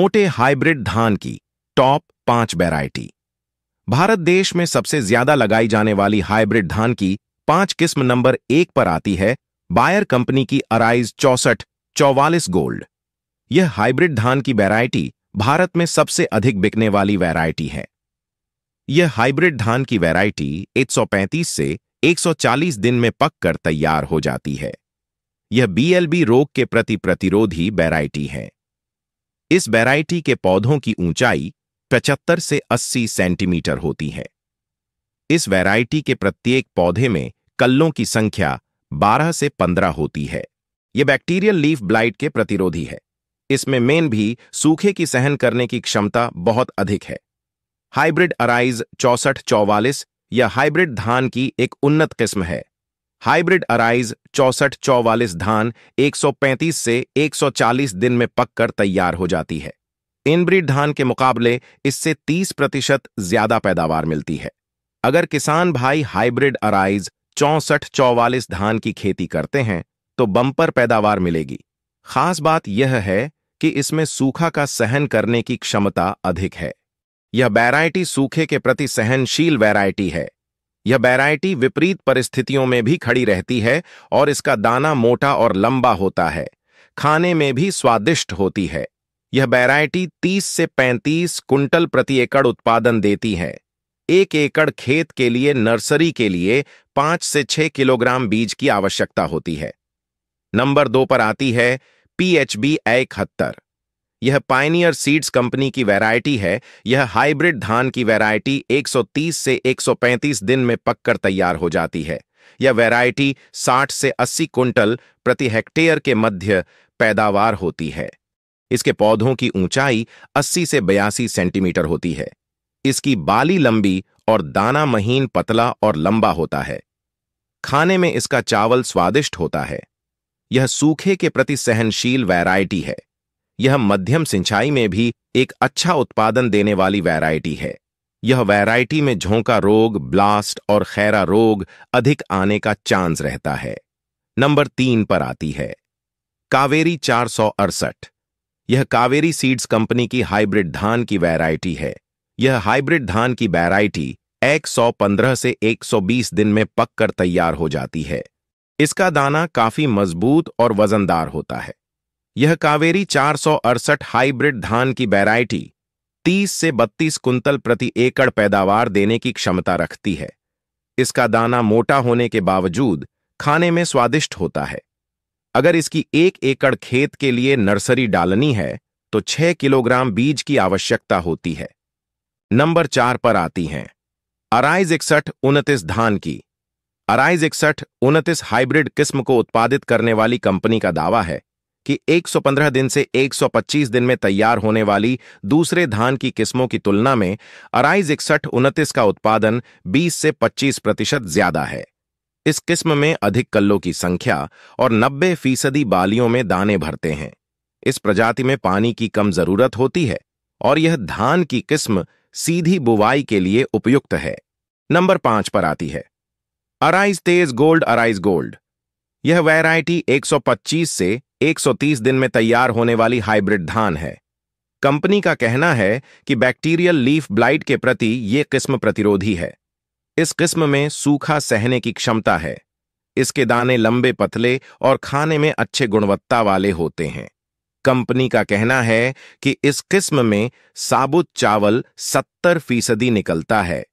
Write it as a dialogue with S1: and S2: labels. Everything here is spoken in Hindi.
S1: मोटे हाइब्रिड धान की टॉप पांच वैरायटी भारत देश में सबसे ज्यादा लगाई जाने वाली हाइब्रिड धान की पांच किस्म नंबर एक पर आती है बायर कंपनी की अराइज चौसठ चौवालिस गोल्ड यह हाइब्रिड धान की वैरायटी भारत में सबसे अधिक बिकने वाली वैरायटी है यह हाइब्रिड धान की वैरायटी 135 से 140 दिन में पककर तैयार हो जाती है यह बीएलबी रोग के प्रति प्रतिरोधी वैरायटी है इस वैरायटी के पौधों की ऊंचाई 75 से 80 सेंटीमीटर होती है इस वैरायटी के प्रत्येक पौधे में कल्लों की संख्या 12 से 15 होती है यह बैक्टीरियल लीफ ब्लाइट के प्रतिरोधी है इसमें मेन भी सूखे की सहन करने की क्षमता बहुत अधिक है हाइब्रिड अराइज चौसठ चौवालिस या हाइब्रिड धान की एक उन्नत किस्म है हाइब्रिड अराइज चौसठ चौवालिस धान 135 से 140 दिन में पककर तैयार हो जाती है इनब्रिड धान के मुकाबले इससे 30 प्रतिशत ज्यादा पैदावार मिलती है अगर किसान भाई हाइब्रिड अराइज चौसठ चौवालिस धान की खेती करते हैं तो बम्पर पैदावार मिलेगी खास बात यह है कि इसमें सूखा का सहन करने की क्षमता अधिक है यह वैरायटी सूखे के प्रति सहनशील वैरायटी है यह बैरायटी विपरीत परिस्थितियों में भी खड़ी रहती है और इसका दाना मोटा और लंबा होता है खाने में भी स्वादिष्ट होती है यह बैरायटी 30 से 35 कुंटल प्रति एकड़ उत्पादन देती है एक एकड़ खेत के लिए नर्सरी के लिए 5 से 6 किलोग्राम बीज की आवश्यकता होती है नंबर दो पर आती है पीएचबी इकहत्तर यह पाइनियर सीड्स कंपनी की वैरायटी है यह हाइब्रिड धान की वैरायटी 130 से 135 दिन में पककर तैयार हो जाती है यह वैरायटी 60 से 80 कुंटल प्रति हेक्टेयर के मध्य पैदावार होती है इसके पौधों की ऊंचाई 80 से बयासी सेंटीमीटर होती है इसकी बाली लंबी और दाना महीन पतला और लंबा होता है खाने में इसका चावल स्वादिष्ट होता है यह सूखे के प्रति सहनशील वैरायटी है यह मध्यम सिंचाई में भी एक अच्छा उत्पादन देने वाली वैरायटी है यह वैरायटी में झोंका रोग ब्लास्ट और खैरा रोग अधिक आने का चांस रहता है नंबर तीन पर आती है कावेरी चार यह कावेरी सीड्स कंपनी की हाइब्रिड धान की वैरायटी है यह हाइब्रिड धान की वैरायटी 115 से 120 दिन में पककर तैयार हो जाती है इसका दाना काफी मजबूत और वजनदार होता है यह कावेरी चार हाइब्रिड धान की वैरायटी 30 से 32 कुंतल प्रति एकड़ पैदावार देने की क्षमता रखती है इसका दाना मोटा होने के बावजूद खाने में स्वादिष्ट होता है अगर इसकी एक एकड़ खेत के लिए नर्सरी डालनी है तो 6 किलोग्राम बीज की आवश्यकता होती है नंबर चार पर आती हैं अराइज इकसठ उनतीस धान की अराइज इकसठ उनतीस हाइब्रिड किस्म को उत्पादित करने वाली कंपनी का दावा है कि 115 दिन से 125 दिन में तैयार होने वाली दूसरे धान की किस्मों की तुलना में अराइज इकसठ उनतीस का उत्पादन 20 से 25 प्रतिशत ज्यादा है इस किस्म में अधिक कल्लों की संख्या और 90 फीसदी बालियों में दाने भरते हैं इस प्रजाति में पानी की कम जरूरत होती है और यह धान की किस्म सीधी बुवाई के लिए उपयुक्त है नंबर पांच पर आती है Arize Tej gold Arize gold यह वैरायटी 125 से 130 दिन में तैयार होने वाली हाइब्रिड धान है कंपनी का कहना है कि बैक्टीरियल लीफ ब्लाइट के प्रति ये किस्म प्रतिरोधी है इस किस्म में सूखा सहने की क्षमता है इसके दाने लंबे पतले और खाने में अच्छे गुणवत्ता वाले होते हैं कंपनी का कहना है कि इस किस्म में साबुत चावल 70 फीसदी निकलता है